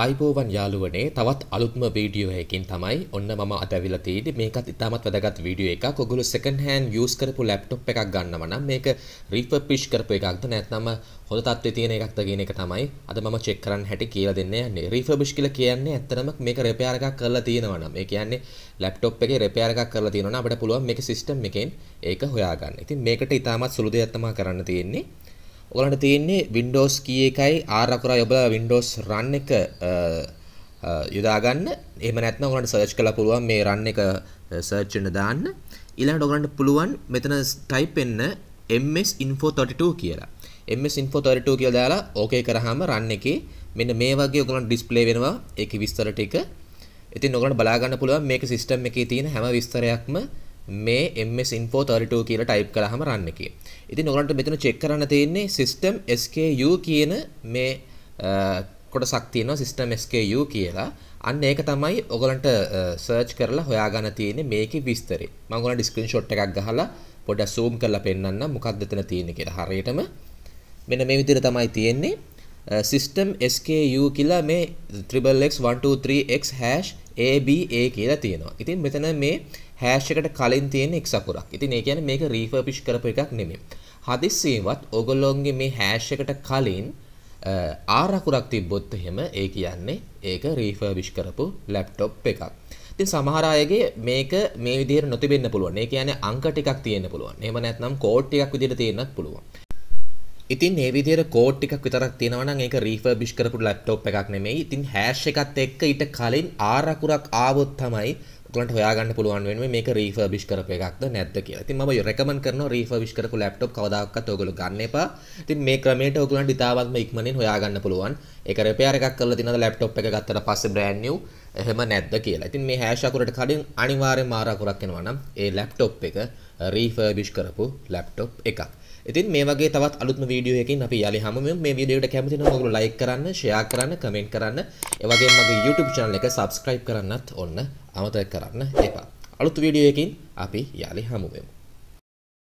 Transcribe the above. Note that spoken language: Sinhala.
අයිබෝවන් යාළුවනේ තවත් අලුත්ම වීඩියෝ එකකින් තමයි ඔන්න මම අද ඇවිල්ලා තියෙන්නේ මේකත් ඉතාමත් වැදගත් වීඩියෝ එකක් ඔගොල්ලෝ second hand use කරපු laptop එකක් ගන්නවා නම් මේක refurbish කරපු එකක්ද නැත්නම් හොඳ තත්ත්වයේ තියෙන එකක්ද කියන එක තමයි අද මම check කරන්න හැටි කියලා දෙන්න යන්නේ refurbish කියලා කියන්නේ ඇත්තටම මේක repair එකක් කරලා තියෙනවා නම් ඒ කියන්නේ laptop එකේ repair එකක් කරලා තියෙනවා නම් අපිට පුළුවන් මේක system එකෙන් ඒක හොයාගන්න. ඉතින් මේකට ඉතාමත් සුළු දෙයක් තමයි කරන්න තියෙන්නේ ඔයගලන්ට තියෙන්නේ Windows key එකයි R අකුරයි ඔයබලා Windows run එක යොදා ගන්න. එහෙම නැත්නම් ඔයගලන්ට search කරලා පුළුවන් මේ run එක search වෙන දාන්න. ඊළඟට ඔයගලන්ට පුළුවන් මෙතන type වෙන්න ms info 32 කියලා. ms info 32 කියලා දාලා okay කරාම run එකේ මෙන්න මේ වගේ ඔයගලන්ට display වෙනවා ඒකේ විස්තර ටික. ඉතින් ඔයගලන්ට බලා ගන්න පුළුවන් මේක system එකේ තියෙන හැම විස්තරයක්ම මේ ms info 32 කියලා ටයිප් කළාම රන් එකේ. ඉතින් ඔයගලන්ට මෙතන චෙක් කරන්න තියෙන්නේ system sku කියන මේ කොටසක් තියෙනවා system sku කියලා. අන්න ඒක තමයි ඔයගලන්ට සර්ච් කරලා හොයාගන්න තියෙන්නේ මේකේ විස්තරේ. මම ඔයගලන්ට ස්ක්‍රීන්ෂොට් එකක් ගහලා පොඩ්ඩක් zoom කරලා පෙන්නන්නම් මොකක්ද එතන තියෙන්නේ කියලා. හරියටම මෙන්න මේ විදිහට තමයි තියෙන්නේ. සිිස්ටම් SKU කියලා මේ ත්‍රිබල්X123X හැෂ් ABA කියලා තියෙනවා ඉතින් මෙතන මේ හැෂ් එකට කලින් තියෙන එක් අකුරක්. ඉතින් ඒ කියන්නේ මේක රීෆර්බිෂ් කරපු එකක් නෙමෙයි. හදිස්සියෙවත් ඔයගොල්ලෝන්ගේ මේ හැෂ් එකට කලින් ආර අකුරක් තිබ්බොත් එහෙම ඒ කියන්නේ ඒක රීෆර්බිෂ් කරපු ලැප්ටොප් එකක්. ඉතින් සමහර අයගේ මේක මේ විදිහට නොතිබෙන්න පුළුවන්. ඒ කියන්නේ අංක ටිකක් තියෙන්න පුළුවන්. එහෙම නැත්නම් කෝඩ් ටිකක් විදිහට තියෙන්නත් පුළුවන්. ඉතින් මේ විදිහට කෝඩ් ටිකක් විතරක් තියෙනවා නම් ඒක රීෆර්බිෂ් කරපු ලැප්ටොප් එකක් නෙමෙයි. ඉතින් හැෂ් එකත් එක්ක ඊට කලින් ආර අකුරක් ආවොත් තමයි ගොලට හොයාගන්න පුළුවන් වෙන මේක රීෆර්බිෂ් කරපු එකක්ද නැද්ද කියලා. ඉතින් මම රෙකමන්ඩ් කරනවා රීෆර්බිෂ් කරපු ලැප්ටොප් කවදාකවත් ඔයගොල්ලෝ ගන්න එපා. ඉතින් මේ ක්‍රමයට ඔයගොල්ලන්ට ඉතාමත්ම ඉක්මනින් හොයාගන්න පුළුවන්. ඒක රිපෙයාර් එකක් කරලා තිනන ලැප්ටොප් එක ගත්තට පස්සේ බ්‍රෑන්ඩ් නිව් එහෙම නැද්ද කියලා. ඉතින් මේ හැෂ් අකුරට කලින් අනිවාර්යෙන් මාර අකුරක් එනවා නම් ඒ ලැප්ටොප් එක රීෆර්බිෂ් කරපු ලැප්ටොප් එකක්. ඉතින් මේ වගේ තවත් අලුත්ම වීඩියෝ එකකින් අපි යාලි හමු මේ වීඩියෝ එකට කැමති නම් ඔයගොල්ලෝ ලයික් කරන්න, ෂෙයා කරන්න, කමෙන්ට් කරන්න, ඒ වගේම මගේ YouTube channel එක subscribe කරන්නත් ඔන්න අමතක කරන්න එපා. අලුත් වීඩියෝ එකකින් අපි යාලි හමු වෙමු.